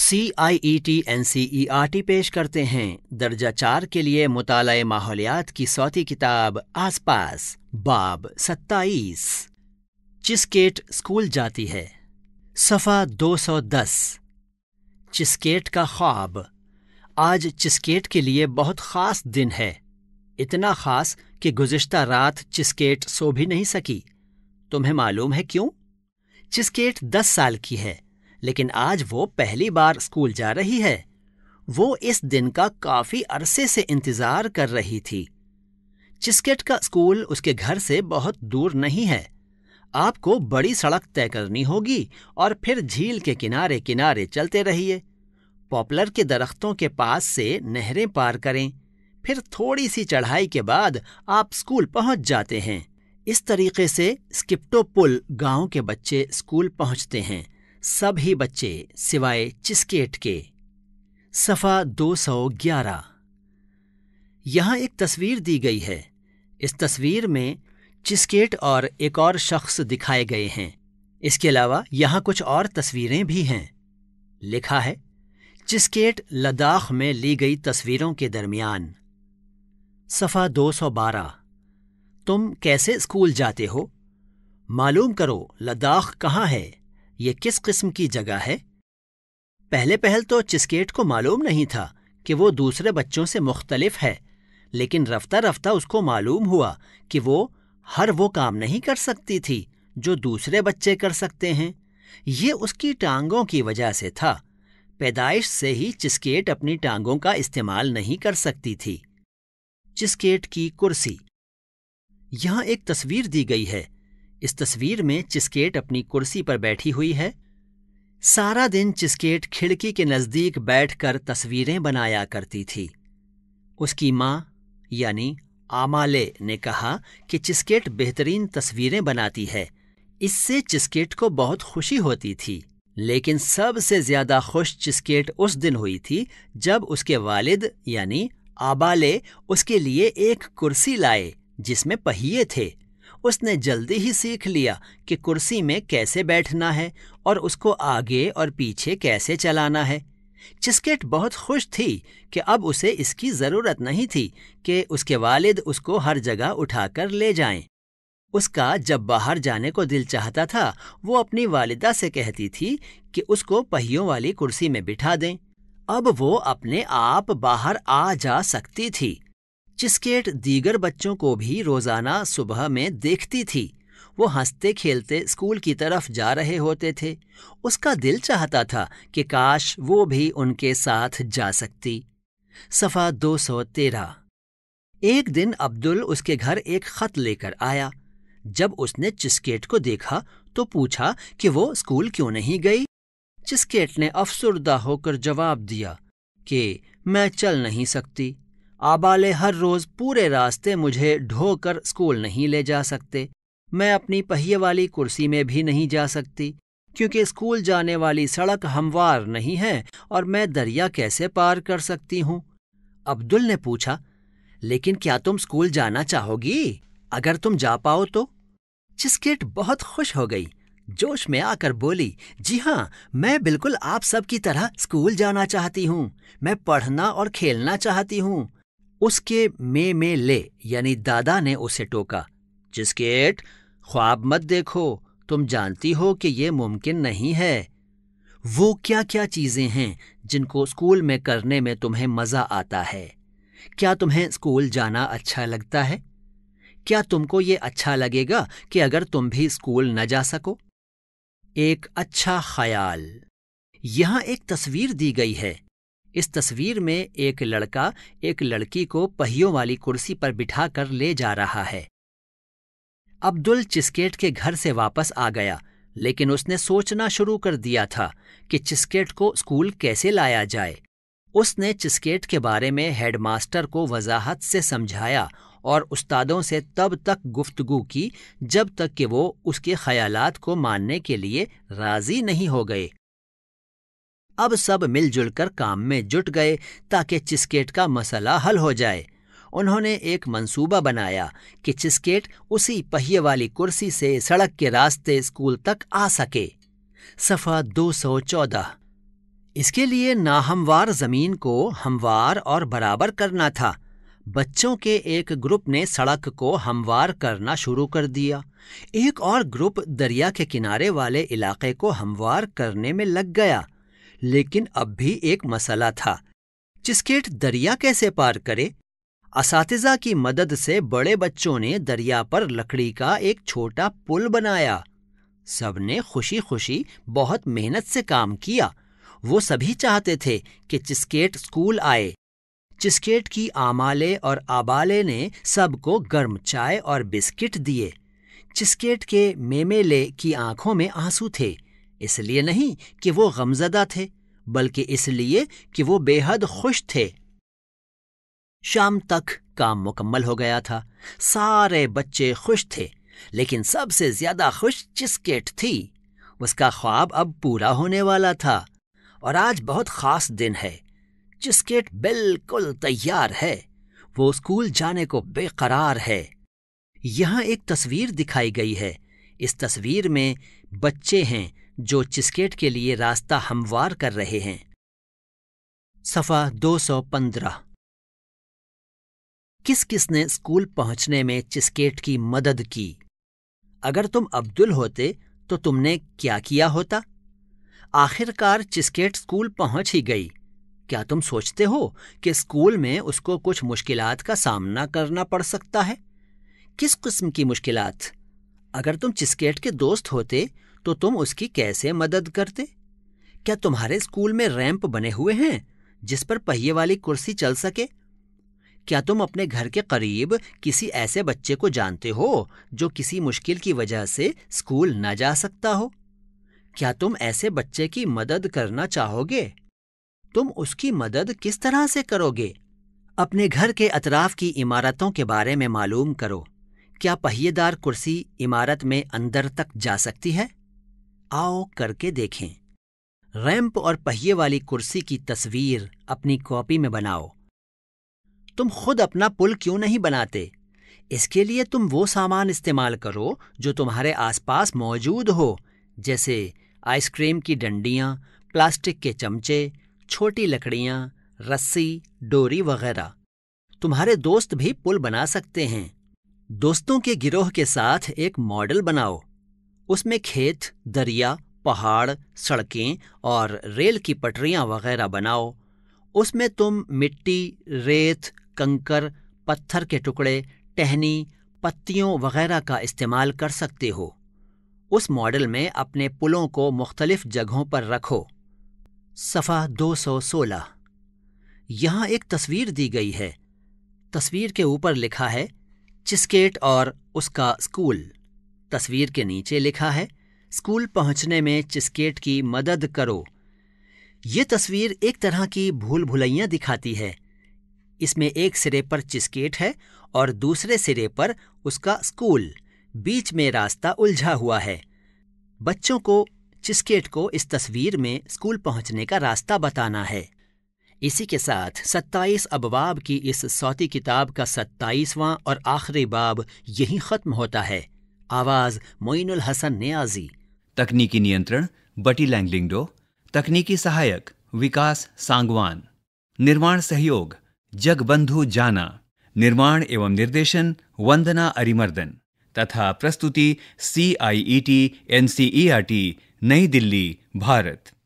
C I E T N C E R T पेश करते हैं दर्जा चार के लिए मुताल माहौलियात की सौती किताब आसपास बाब सत्ताईस चिस्केट स्कूल जाती है सफ़ा 210 चिस्केट का ख्वाब आज चिस्केट के लिए बहुत ख़ास दिन है इतना ख़ास कि गुज्तर रात चिस्केट सो भी नहीं सकी तुम्हें मालूम है क्यों चिस्केट दस साल की है लेकिन आज वो पहली बार स्कूल जा रही है वो इस दिन का काफी अरसे से इंतजार कर रही थी चिस्केट का स्कूल उसके घर से बहुत दूर नहीं है आपको बड़ी सड़क तय करनी होगी और फिर झील के किनारे किनारे चलते रहिए पॉपुलर के दरख्तों के पास से नहरें पार करें फिर थोड़ी सी चढ़ाई के बाद आप स्कूल पहुंच जाते हैं इस तरीके से स्किप्टो पुल गांव के बच्चे स्कूल पहुंचते हैं सभी बच्चे सिवाय चिस्केट के सफा 211 यहाँ एक तस्वीर दी गई है इस तस्वीर में चिस्केट और एक और शख्स दिखाए गए हैं इसके अलावा यहाँ कुछ और तस्वीरें भी हैं लिखा है चिस्केट लद्दाख में ली गई तस्वीरों के दरमियान सफा 212 तुम कैसे स्कूल जाते हो मालूम करो लद्दाख कहाँ है ये किस किस्म की जगह है पहले पहल तो चिस्केट को मालूम नहीं था कि वो दूसरे बच्चों से मुख्तलिफ है लेकिन रफ्ता रफ्ता उसको मालूम हुआ कि वो हर वो काम नहीं कर सकती थी जो दूसरे बच्चे कर सकते हैं ये उसकी टांगों की वजह से था पैदाइश से ही चिस्केट अपनी टांगों का इस्तेमाल नहीं कर सकती थी चिस्केट की कुर्सी यहाँ एक तस्वीर दी गई है इस तस्वीर में चिस्केट अपनी कुर्सी पर बैठी हुई है सारा दिन चिस्केट खिड़की के नज़दीक बैठकर तस्वीरें बनाया करती थी उसकी माँ यानी आमाले ने कहा कि चिस्केट बेहतरीन तस्वीरें बनाती है इससे चिस्केट को बहुत खुशी होती थी लेकिन सबसे ज्यादा खुश चिस्केट उस दिन हुई थी जब उसके वालिद यानी आबाले उसके लिए एक कुर्सी लाए जिसमें पहिए थे उसने जल्दी ही सीख लिया कि कुर्सी में कैसे बैठना है और उसको आगे और पीछे कैसे चलाना है चिस्केट बहुत खुश थी कि अब उसे इसकी ज़रूरत नहीं थी कि उसके वालिद उसको हर जगह उठाकर ले जाएं। उसका जब बाहर जाने को दिल चाहता था वो अपनी वालिदा से कहती थी कि उसको पहियों वाली कुर्सी में बिठा दें अब वो अपने आप बाहर आ जा सकती थी चिस्केट दीगर बच्चों को भी रोजाना सुबह में देखती थी वो हंसते खेलते स्कूल की तरफ जा रहे होते थे उसका दिल चाहता था कि काश वो भी उनके साथ जा सकती सफा दो सौ तेरह एक दिन अब्दुल उसके घर एक खत लेकर आया जब उसने चिस्केट को देखा तो पूछा कि वो स्कूल क्यों नहीं गई चिस्केट ने अफसरदा होकर जवाब दिया कि मैं चल नहीं सकती आबाले हर रोज पूरे रास्ते मुझे ढोकर स्कूल नहीं ले जा सकते मैं अपनी पहिए वाली कुर्सी में भी नहीं जा सकती क्योंकि स्कूल जाने वाली सड़क हमवार नहीं है और मैं दरिया कैसे पार कर सकती हूँ अब्दुल ने पूछा लेकिन क्या तुम स्कूल जाना चाहोगी अगर तुम जा पाओ तो चिस्किट बहुत खुश हो गई जोश में आकर बोली जी हाँ मैं बिल्कुल आप सब की तरह स्कूल जाना चाहती हूँ मैं पढ़ना और खेलना चाहती हूँ उसके मे में ले यानी दादा ने उसे टोका जिसकेट ख्वाब मत देखो तुम जानती हो कि ये मुमकिन नहीं है वो क्या क्या चीज़ें हैं जिनको स्कूल में करने में तुम्हें मज़ा आता है क्या तुम्हें स्कूल जाना अच्छा लगता है क्या तुमको ये अच्छा लगेगा कि अगर तुम भी स्कूल न जा सको एक अच्छा ख्याल यहाँ एक तस्वीर दी गई है इस तस्वीर में एक लड़का एक लड़की को पहियों वाली कुर्सी पर बिठा कर ले जा रहा है अब्दुल चिस्केट के घर से वापस आ गया लेकिन उसने सोचना शुरू कर दिया था कि चिस्केट को स्कूल कैसे लाया जाए उसने चिस्केट के बारे में हेडमास्टर को वजाहत से समझाया और उस्तादों से तब तक गुफ्तगु की जब तक कि वो उसके ख्यालात को मानने के लिए राजी नहीं हो गए अब सब मिलजुल कर काम में जुट गए ताकि चिस्केट का मसला हल हो जाए उन्होंने एक मंसूबा बनाया कि चिस्केट उसी पहिए वाली कुर्सी से सड़क के रास्ते स्कूल तक आ सके सफ़ा 214 इसके लिए नाहमवार ज़मीन को हमवार और बराबर करना था बच्चों के एक ग्रुप ने सड़क को हमवार करना शुरू कर दिया एक और ग्रुप दरिया के किनारे वाले इलाके को हमवार करने में लग गया लेकिन अब भी एक मसला था चिस्केट दरिया कैसे पार करे असातिजा की मदद से बड़े बच्चों ने दरिया पर लकड़ी का एक छोटा पुल बनाया सबने खुशी खुशी बहुत मेहनत से काम किया वो सभी चाहते थे कि चिस्केट स्कूल आए चिस्केट की आमाले और आबाले ने सबको गर्म चाय और बिस्किट दिए चिस्केट के मेमेले की आंखों में आंसू थे इसलिए नहीं कि वो गमजदा थे बल्कि इसलिए कि वो बेहद खुश थे शाम तक काम मुकम्मल हो गया था सारे बच्चे खुश थे लेकिन सबसे ज्यादा खुश चिस्केट थी उसका ख्वाब अब पूरा होने वाला था और आज बहुत खास दिन है चिस्केट बिल्कुल तैयार है वो स्कूल जाने को बेकरार है यहां एक तस्वीर दिखाई गई है इस तस्वीर में बच्चे हैं जो चिस्केट के लिए रास्ता हमवार कर रहे हैं सफा 215 किस किस ने स्कूल पहुंचने में चिस्केट की मदद की अगर तुम अब्दुल होते तो तुमने क्या किया होता आखिरकार चिस्केट स्कूल पहुंच ही गई क्या तुम सोचते हो कि स्कूल में उसको कुछ मुश्किलात का सामना करना पड़ सकता है किस किस्म की मुश्किलात अगर तुम चिस्केट के दोस्त होते तो तुम उसकी कैसे मदद करते क्या तुम्हारे स्कूल में रैंप बने हुए हैं जिस पर पहिए वाली कुर्सी चल सके क्या तुम अपने घर के करीब किसी ऐसे बच्चे को जानते हो जो किसी मुश्किल की वजह से स्कूल न जा सकता हो क्या तुम ऐसे बच्चे की मदद करना चाहोगे तुम उसकी मदद किस तरह से करोगे अपने घर के अतराफ की इमारतों के बारे में मालूम करो क्या पहिएदार कुर्सी इमारत में अंदर तक जा सकती है आओ करके देखें रैंप और पहिए वाली कुर्सी की तस्वीर अपनी कॉपी में बनाओ तुम खुद अपना पुल क्यों नहीं बनाते इसके लिए तुम वो सामान इस्तेमाल करो जो तुम्हारे आसपास मौजूद हो जैसे आइसक्रीम की डंडियाँ प्लास्टिक के चमचे छोटी लकड़ियाँ रस्सी डोरी वगैरह तुम्हारे दोस्त भी पुल बना सकते हैं दोस्तों के गिरोह के साथ एक मॉडल बनाओ उसमें खेत दरिया पहाड़ सड़कें और रेल की पटरियां वगैरह बनाओ उसमें तुम मिट्टी रेत कंकर पत्थर के टुकड़े टहनी पत्तियों वगैरह का इस्तेमाल कर सकते हो उस मॉडल में अपने पुलों को मुख्तलिफ जगहों पर रखो सफ़ा 216 यहाँ एक तस्वीर दी गई है तस्वीर के ऊपर लिखा है चिस्केट और उसका स्कूल तस्वीर के नीचे लिखा है स्कूल पहुंचने में चिस्केट की मदद करो ये तस्वीर एक तरह की भूल भुलैया दिखाती है इसमें एक सिरे पर चिस्केट है और दूसरे सिरे पर उसका स्कूल बीच में रास्ता उलझा हुआ है बच्चों को चिस्केट को इस तस्वीर में स्कूल पहुंचने का रास्ता बताना है इसी के साथ 27 अबवाब की इस सौती किताब का 27वां और आखिरी बाब यही ख़त्म होता है आवाज मोइनुल हसन नियाजी तकनीकी नियंत्रण बटी लैंगलिंगडो तकनीकी सहायक विकास सांगवान निर्माण सहयोग जगबंधु जाना निर्माण एवं निर्देशन वंदना अरिमर्दन तथा प्रस्तुति C I E T N C E R T New Delhi Bharat